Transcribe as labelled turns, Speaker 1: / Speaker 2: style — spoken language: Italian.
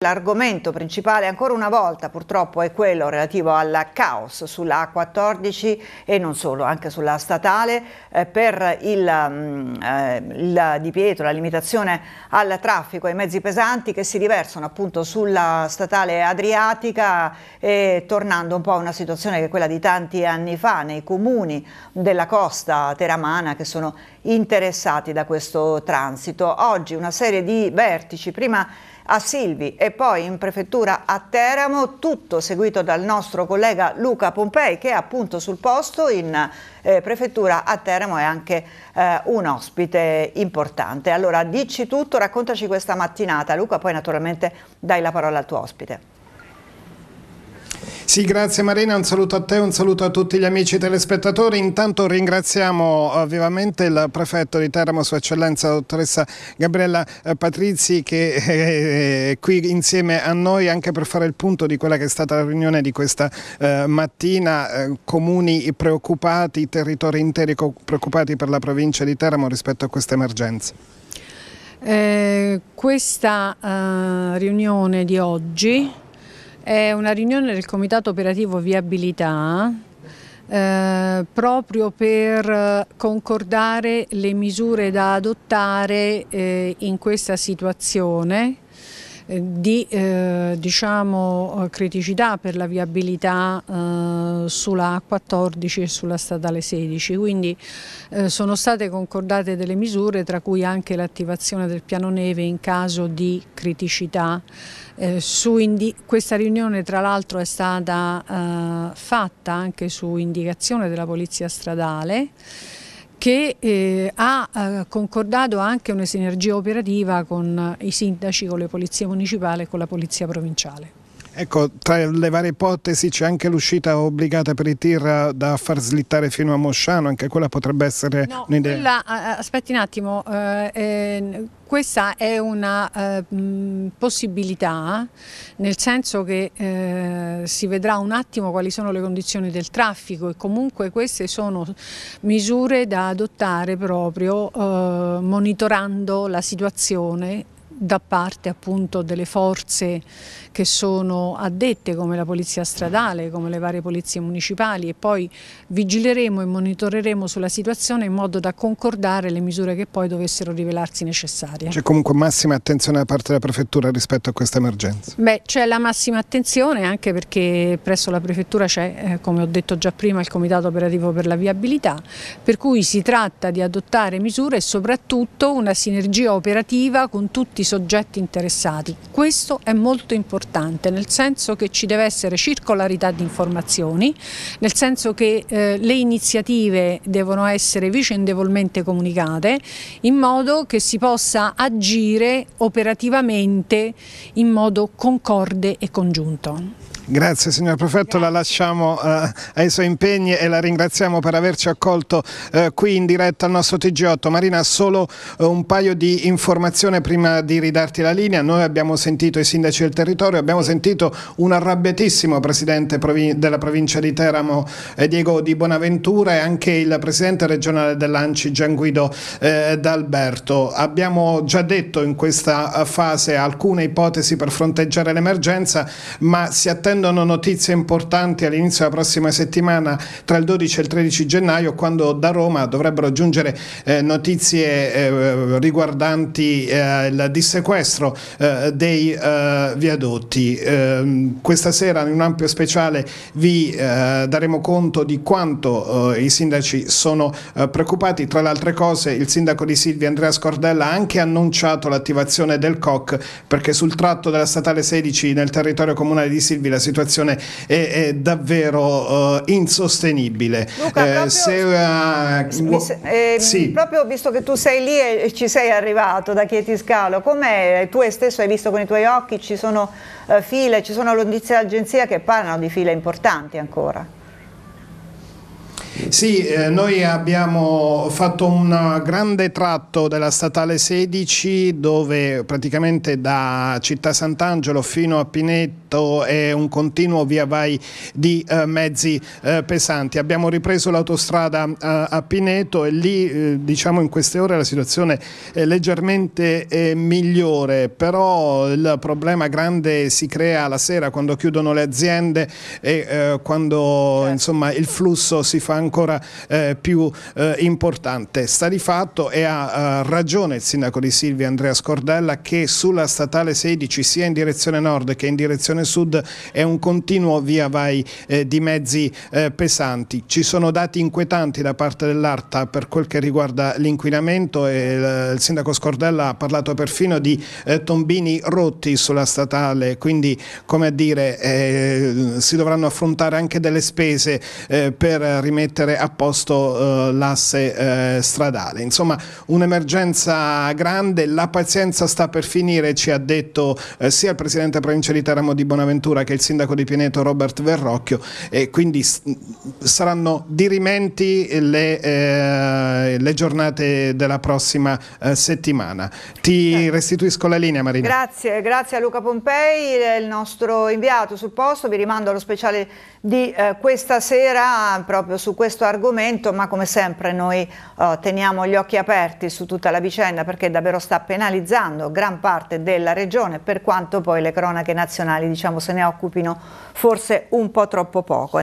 Speaker 1: L'argomento principale ancora una volta purtroppo è quello relativo al caos sulla A14 e non solo, anche sulla statale eh, per il, mh, mm, eh, il divieto, la limitazione al traffico ai mezzi pesanti che si riversano appunto sulla statale adriatica e tornando un po' a una situazione che è quella di tanti anni fa nei comuni della costa teramana che sono interessati da questo transito. Oggi una serie di vertici, prima a Silvi e poi in prefettura a Teramo, tutto seguito dal nostro collega Luca Pompei che è appunto sul posto in eh, prefettura a Teramo è anche eh, un ospite importante. Allora dici tutto, raccontaci questa mattinata Luca, poi naturalmente dai la parola al tuo ospite.
Speaker 2: Sì, grazie Marina, un saluto a te, un saluto a tutti gli amici telespettatori. Intanto ringraziamo eh, vivamente il prefetto di Teramo, Sua Eccellenza, dottoressa Gabriella eh, Patrizi, che eh, è qui insieme a noi anche per fare il punto di quella che è stata la riunione di questa mattina. Comuni preoccupati, territori interi preoccupati per la provincia di Teramo rispetto a questa emergenza.
Speaker 3: Eh, questa eh, riunione di oggi è una riunione del Comitato Operativo Viabilità eh, proprio per eh, concordare le misure da adottare eh, in questa situazione eh, di eh, diciamo, eh, criticità per la viabilità eh, sulla A14 e sulla statale 16, quindi eh, sono state concordate delle misure tra cui anche l'attivazione del piano neve in caso di criticità. Eh, questa riunione tra l'altro è stata fatta anche su indicazione della Polizia Stradale che eh, ha eh, concordato anche una sinergia operativa con eh, i sindaci, con le polizie municipali e con la polizia provinciale.
Speaker 2: Ecco, tra le varie ipotesi c'è anche l'uscita obbligata per i tir da far slittare fino a Mosciano, anche quella potrebbe essere no, un'idea.
Speaker 3: Quella, aspetti un attimo, eh, eh, questa è una eh, possibilità, nel senso che eh, si vedrà un attimo quali sono le condizioni del traffico e comunque queste sono misure da adottare proprio eh, monitorando la situazione da parte appunto delle forze che sono addette come la polizia stradale, come le varie polizie municipali e poi vigileremo e monitoreremo sulla situazione in modo da concordare le misure che poi dovessero rivelarsi necessarie. C'è
Speaker 2: comunque massima attenzione da parte della Prefettura rispetto a questa emergenza?
Speaker 3: Beh, c'è la massima attenzione anche perché presso la Prefettura c'è, eh, come ho detto già prima, il Comitato Operativo per la Viabilità, per cui si tratta di adottare misure e soprattutto una sinergia operativa con tutti i soggetti interessati. Questo è molto importante, nel senso che ci deve essere circolarità di informazioni, nel senso che eh, le iniziative devono essere vicendevolmente comunicate in modo che si possa agire operativamente in modo concorde e congiunto.
Speaker 2: Grazie signor Prefetto, la lasciamo eh, ai suoi impegni e la ringraziamo per averci accolto eh, qui in diretta al nostro TG8. Marina, solo eh, un paio di informazioni prima di ridarti la linea. Noi abbiamo sentito i sindaci del territorio, abbiamo sentito un arrabbiatissimo presidente provin della provincia di Teramo, eh, Diego Di Bonaventura e anche il presidente regionale dell'Anci, Gian Guido eh, D'Alberto. Abbiamo già detto in questa eh, fase alcune ipotesi per fronteggiare l'emergenza, ma si attende attendono notizie importanti all'inizio della prossima settimana tra il 12 e il 13 gennaio quando da Roma dovrebbero giungere eh, notizie eh, riguardanti eh, il dissequestro eh, dei eh, viadotti. Ehm, questa sera in un ampio speciale vi eh, daremo conto di quanto i sindaci sono preoccupati. Tra le altre cose il sindaco di Silvia Andrea Scordella ha anche annunciato l'attivazione del COC perché sul tratto della statale 16 nel territorio comunale di Silvia si situazione è, è davvero uh, insostenibile. Luca, eh, proprio, se, uh, mi,
Speaker 1: eh, sì. proprio visto che tu sei lì e ci sei arrivato da Chieti Scalo, come Tu stesso hai visto con i tuoi occhi, ci sono uh, file, ci sono notizie dell'agenzia che parlano di file importanti ancora.
Speaker 2: Sì, eh, noi abbiamo fatto un grande tratto della statale 16 dove praticamente da Città Sant'Angelo fino a Pinetto è un continuo via vai di eh, mezzi eh, pesanti. Abbiamo ripreso l'autostrada eh, a Pineto e lì eh, diciamo in queste ore la situazione è leggermente eh, migliore, però il problema grande si crea la sera quando chiudono le aziende e quando certo. insomma, il flusso si fa ancora eh, più eh, importante. Sta di fatto e ha eh, ragione il sindaco di Silvia Andrea Scordella che sulla statale 16 sia in direzione nord che in direzione sud è un continuo via vai eh, di mezzi eh, pesanti. Ci sono dati inquietanti da parte dell'ARTA per quel che riguarda l'inquinamento e il sindaco Scordella ha parlato perfino di tombini rotti sulla statale, quindi come a dire eh, si dovranno affrontare anche delle spese eh, per rimettere rimettere a posto eh, l'asse eh, stradale. Insomma, un'emergenza grande, la pazienza sta per finire, ci ha detto eh, sia il presidente provincia di Teramo di Bonaventura che il sindaco di Pineto Robert Verrocchio e quindi saranno dirimenti le, eh, le, giornate della prossima eh, settimana. Ti certo. restituisco la linea Marina.
Speaker 1: Grazie, grazie a Luca Pompei, il nostro inviato sul posto, vi rimando allo speciale di eh, questa sera proprio su questo argomento, ma come sempre noi eh, teniamo gli occhi aperti su tutta la vicenda perché davvero sta penalizzando gran parte della regione, per quanto poi le cronache nazionali diciamo, se ne occupino forse un po' troppo poco.